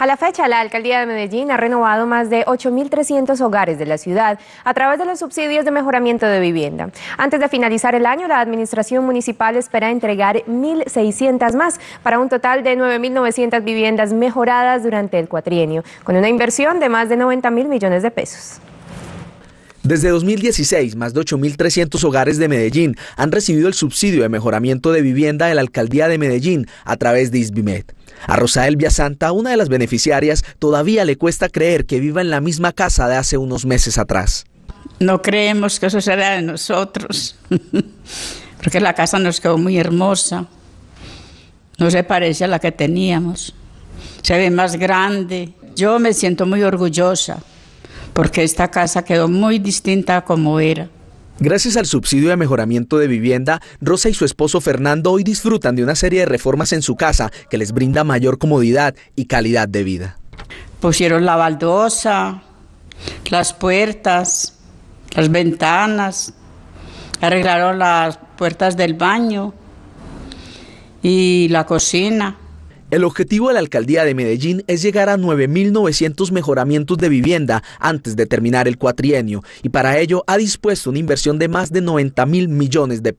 A la fecha, la alcaldía de Medellín ha renovado más de 8.300 hogares de la ciudad a través de los subsidios de mejoramiento de vivienda. Antes de finalizar el año, la administración municipal espera entregar 1.600 más para un total de 9.900 viviendas mejoradas durante el cuatrienio, con una inversión de más de 90 mil millones de pesos. Desde 2016, más de 8.300 hogares de Medellín han recibido el subsidio de mejoramiento de vivienda de la Alcaldía de Medellín a través de ISBIMED. A Rosael santa una de las beneficiarias, todavía le cuesta creer que viva en la misma casa de hace unos meses atrás. No creemos que eso sea de nosotros, porque la casa nos quedó muy hermosa, no se parece a la que teníamos, se ve más grande. Yo me siento muy orgullosa porque esta casa quedó muy distinta a como era. Gracias al subsidio de mejoramiento de vivienda, Rosa y su esposo Fernando hoy disfrutan de una serie de reformas en su casa que les brinda mayor comodidad y calidad de vida. Pusieron la baldosa, las puertas, las ventanas, arreglaron las puertas del baño y la cocina. El objetivo de la alcaldía de Medellín es llegar a 9.900 mejoramientos de vivienda antes de terminar el cuatrienio y para ello ha dispuesto una inversión de más de 90.000 millones de pesos.